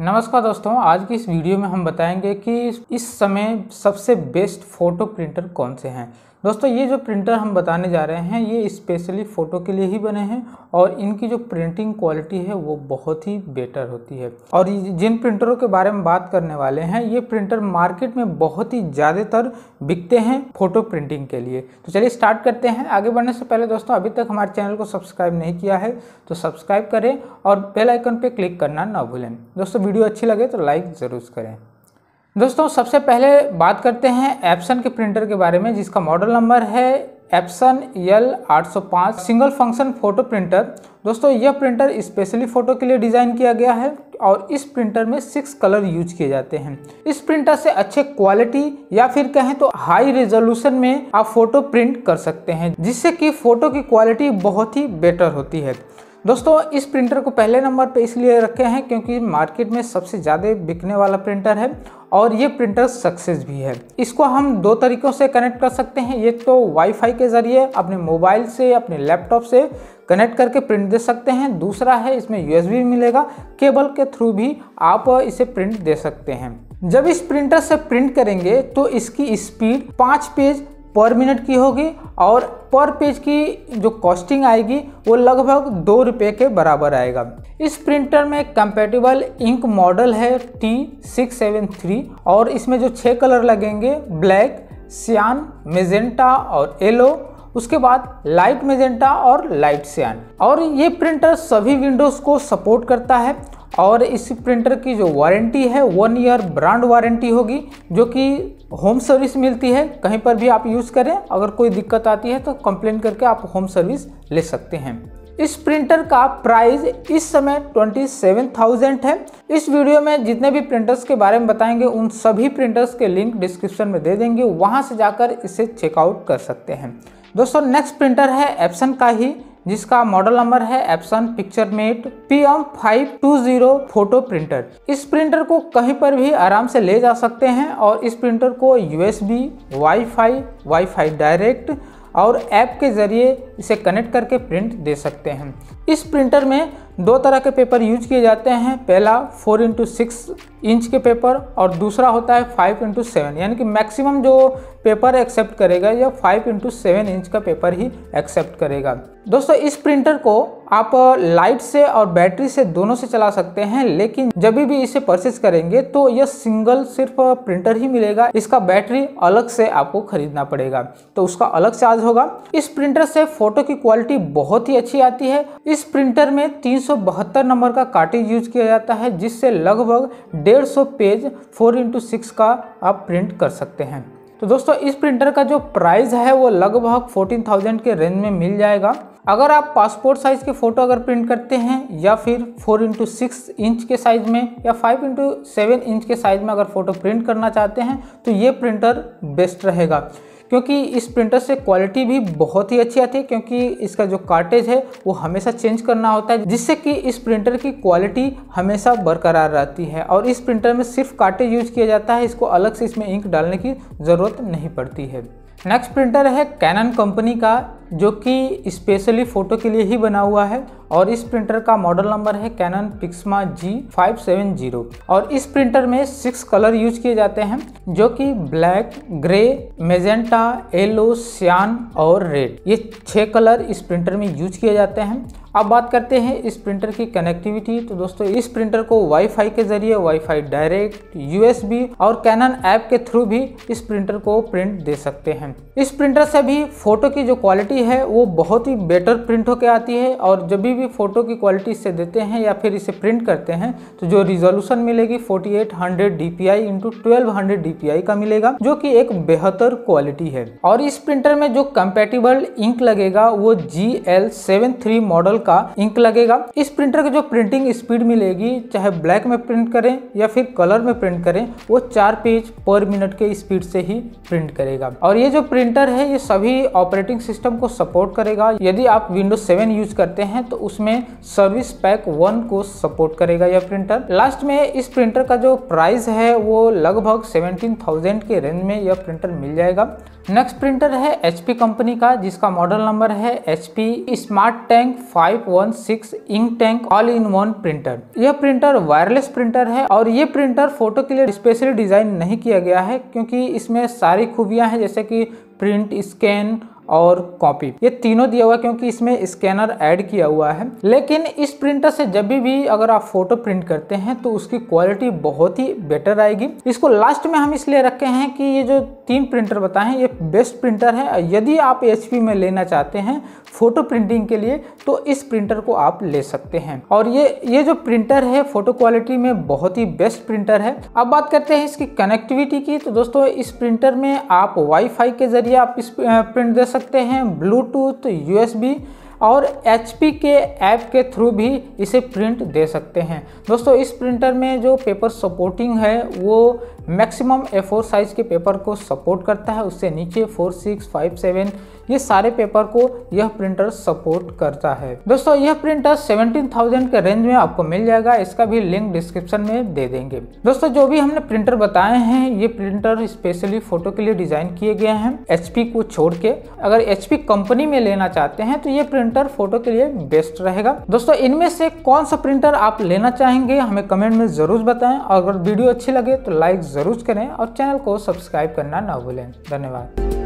नमस्कार दोस्तों आज की इस वीडियो में हम बताएंगे कि इस समय सबसे बेस्ट फ़ोटो प्रिंटर कौन से हैं दोस्तों ये जो प्रिंटर हम बताने जा रहे हैं ये स्पेशली फ़ोटो के लिए ही बने हैं और इनकी जो प्रिंटिंग क्वालिटी है वो बहुत ही बेटर होती है और जिन प्रिंटरों के बारे में बात करने वाले हैं ये प्रिंटर मार्केट में बहुत ही ज़्यादातर बिकते हैं फ़ोटो प्रिंटिंग के लिए तो चलिए स्टार्ट करते हैं आगे बढ़ने से पहले दोस्तों अभी तक हमारे चैनल को सब्सक्राइब नहीं किया है तो सब्सक्राइब करें और बेल आइकन पर क्लिक करना ना भूलें दोस्तों वीडियो अच्छी लगे तो लाइक ज़रूर करें दोस्तों सबसे पहले बात करते हैं एप्सन के प्रिंटर के बारे में जिसका मॉडल नंबर है Epson L 805 single function photo printer दोस्तों यह प्रिंटर स्पेशली फ़ोटो के लिए डिज़ाइन किया गया है और इस प्रिंटर में सिक्स कलर यूज किए जाते हैं इस प्रिंटर से अच्छे क्वालिटी या फिर कहें तो हाई रेजोल्यूशन में आप फोटो प्रिंट कर सकते हैं जिससे कि फ़ोटो की क्वालिटी बहुत ही बेटर होती है दोस्तों इस प्रिंटर को पहले नंबर पे इसलिए रखे हैं क्योंकि मार्केट में सबसे ज़्यादा बिकने वाला प्रिंटर है और ये प्रिंटर सक्सेस भी है इसको हम दो तरीक़ों से कनेक्ट कर सकते हैं ये तो वाईफाई के ज़रिए अपने मोबाइल से अपने लैपटॉप से कनेक्ट करके प्रिंट दे सकते हैं दूसरा है इसमें यूएसबी मिलेगा केबल के थ्रू भी आप इसे प्रिंट दे सकते हैं जब इस प्रिंटर से प्रिंट करेंगे तो इसकी स्पीड पाँच पेज पर मिनट की होगी और पर पेज की जो कॉस्टिंग आएगी वो लगभग दो रुपये के बराबर आएगा इस प्रिंटर में कंपेटेबल इंक मॉडल है टी सिक्स सेवन थ्री और इसमें जो छः कलर लगेंगे ब्लैक सियान मेजेंटा और येलो उसके बाद लाइट मेजेंटा और लाइट सियान और ये प्रिंटर सभी विंडोज़ को सपोर्ट करता है और इस प्रिंटर की जो वारंटी है वन ईयर ब्रांड वारंटी होगी जो कि होम सर्विस मिलती है कहीं पर भी आप यूज़ करें अगर कोई दिक्कत आती है तो कंप्लेन करके आप होम सर्विस ले सकते हैं इस प्रिंटर का प्राइस इस समय 27,000 है इस वीडियो में जितने भी प्रिंटर्स के बारे में बताएंगे उन सभी प्रिंटर्स के लिंक डिस्क्रिप्शन में दे देंगे वहाँ से जाकर इसे चेकआउट कर सकते हैं दोस्तों नेक्स्ट प्रिंटर है एप्सन का ही जिसका मॉडल नंबर है Epson picture mate P M five two zero photo printer इस प्रिंटर को कहीं पर भी आराम से ले जा सकते हैं और इस प्रिंटर को U S B wifi wifi direct और ऐप के ज़रिए इसे कनेक्ट करके प्रिंट दे सकते हैं इस प्रिंटर में दो तरह के पेपर यूज किए जाते हैं पहला फोर इंटू सिक्स इंच के पेपर और दूसरा होता है फाइव इंटू सेवन यानी कि मैक्सिमम जो पेपर एक्सेप्ट करेगा यह फाइव इंटू सेवन इंच का पेपर ही एक्सेप्ट करेगा दोस्तों इस प्रिंटर को आप लाइट से और बैटरी से दोनों से चला सकते हैं लेकिन जब भी इसे परचेज करेंगे तो यह सिंगल सिर्फ प्रिंटर ही मिलेगा इसका बैटरी अलग से आपको खरीदना पड़ेगा तो उसका अलग चार्ज होगा इस प्रिंटर से फोटो की क्वालिटी बहुत ही अच्छी आती है इस प्रिंटर में तीन नंबर का कार्टेज यूज किया जाता है जिससे लगभग 150 पेज 4 इंटू सिक्स का आप प्रिंट कर सकते हैं तो दोस्तों इस प्रिंटर का जो प्राइस है वो लगभग 14,000 के रेंज में मिल जाएगा अगर आप पासपोर्ट साइज़ के फ़ोटो अगर प्रिंट करते हैं या फिर 4 इंटू सिक्स इंच के साइज़ में या 5 इंटू सेवन इंच के साइज़ में अगर फ़ोटो प्रिंट करना चाहते हैं तो ये प्रिंटर बेस्ट रहेगा क्योंकि इस प्रिंटर से क्वालिटी भी बहुत ही अच्छी आती है क्योंकि इसका जो कार्टेज है वो हमेशा चेंज करना होता है जिससे कि इस प्रिंटर की क्वालिटी हमेशा बरकरार रहती है और इस प्रिंटर में सिर्फ कार्टेज यूज किया जाता है इसको अलग से इसमें इंक डालने की ज़रूरत नहीं पड़ती है नेक्स्ट प्रिंटर है कैनन कंपनी का जो कि स्पेशली फ़ोटो के लिए ही बना हुआ है और इस प्रिंटर का मॉडल नंबर है कैनन पिक्समा जी 570 और इस प्रिंटर में सिक्स कलर यूज किए जाते हैं जो कि ब्लैक ग्रे मेजेंटा येलो सियान और रेड ये छह कलर इस प्रिंटर में यूज किए जाते हैं अब बात करते हैं इस प्रिंटर की कनेक्टिविटी तो दोस्तों इस प्रिंटर को वाईफाई के जरिए वाईफाई डायरेक्ट यूएसबी और कैनन ऐप के थ्रू भी इस प्रिंटर को प्रिंट दे सकते हैं इस प्रिंटर से भी फोटो की जो क्वालिटी है वो बहुत ही बेटर प्रिंट होकर आती है और जब भी फोटो की क्वालिटी इससे देते हैं या फिर इसे प्रिंट करते हैं तो जो रिजोल्यूशन मिलेगी forty eight P I into twelve hundred का मिलेगा जो की एक बेहतर क्वालिटी है और इस प्रिंटर में जो कंपेटेबल इंक लगेगा वो जी एल मॉडल डबल का इंक लगेगा इस प्रिंटर की जो प्रिंटिंग स्पीड मिलेगी चाहे ब्लैक में प्रिंट करें या फिर कलर में प्रिंट करें वो चार पेज पर मिनट के स्पीड से ही प्रिंट करेगा और ये जो प्रिंटर है ये सभी ऑपरेटिंग सिस्टम को सपोर्ट करेगा यदि आप विंडोज सेवन यूज करते हैं तो उसमें सर्विस पैक वन को सपोर्ट करेगा यह प्रिंटर लास्ट में इस प्रिंटर का जो प्राइस है वो लगभग सेवनटीन थाउजेंड के रेंज में यह प्रिंटर मिल जाएगा नेक्स्ट प्रिंटर है एच कंपनी का जिसका मॉडल नंबर है H smart tank five 516 ink tank all in one printer यह प्रिंटर वायरलेस प्रिंटर है और ये प्रिंटर फोटो के लिए स्पेशली डिज़ाइन नहीं किया गया है क्योंकि इसमें सारी खूबियां हैं जैसे कि प्रिंट स्कैन और कॉपी ये तीनों दिया हुआ क्योंकि इसमें स्कैनर ऐड किया हुआ है लेकिन इस प्रिंटर से जब भी अगर आप फोटो प्रिंट करते हैं तो उसकी क्वालिटी बहुत ही बेटर आएगी इसको लास्ट में हम इसलिए रखे हैं कि ये जो तीन प्रिंटर बताएं ये बेस्ट प्रिंटर है यदि आप एच में लेना चाहते हैं फोटो प्रिंटिंग के लिए तो इस प्रिंटर को आप ले सकते हैं और ये ये जो प्रिंटर है फोटो क्वालिटी में बहुत ही बेस्ट प्रिंटर है अब बात करते हैं इसकी कनेक्टिविटी की तो दोस्तों इस प्रिंटर में आप वाईफाई के जरिए आप इस प्रिंट दे सकते सकते हैं ब्लूटूथ यूएसबी और एच के ऐप के थ्रू भी इसे प्रिंट दे सकते हैं दोस्तों इस प्रिंटर में जो पेपर सपोर्टिंग है वो मैक्सिमम ए फोर साइज़ के पेपर को सपोर्ट करता है उससे नीचे फोर सिक्स फाइव सेवन ये सारे पेपर को यह प्रिंटर सपोर्ट करता है दोस्तों यह प्रिंटर 17,000 के रेंज में आपको मिल जाएगा इसका भी लिंक डिस्क्रिप्शन में दे देंगे दोस्तों जो भी हमने प्रिंटर बताए हैं ये प्रिंटर स्पेशली फोटो के लिए डिजाइन किए गए हैं एच को छोड़ के अगर एच कंपनी में लेना चाहते हैं तो ये प्रिंटर फोटो के लिए बेस्ट रहेगा दोस्तों इनमें से कौन सा प्रिंटर आप लेना चाहेंगे हमें कमेंट में जरूर बताएं और अगर वीडियो अच्छी लगे तो लाइक ज़रूर करें और चैनल को सब्सक्राइब करना ना भूलें धन्यवाद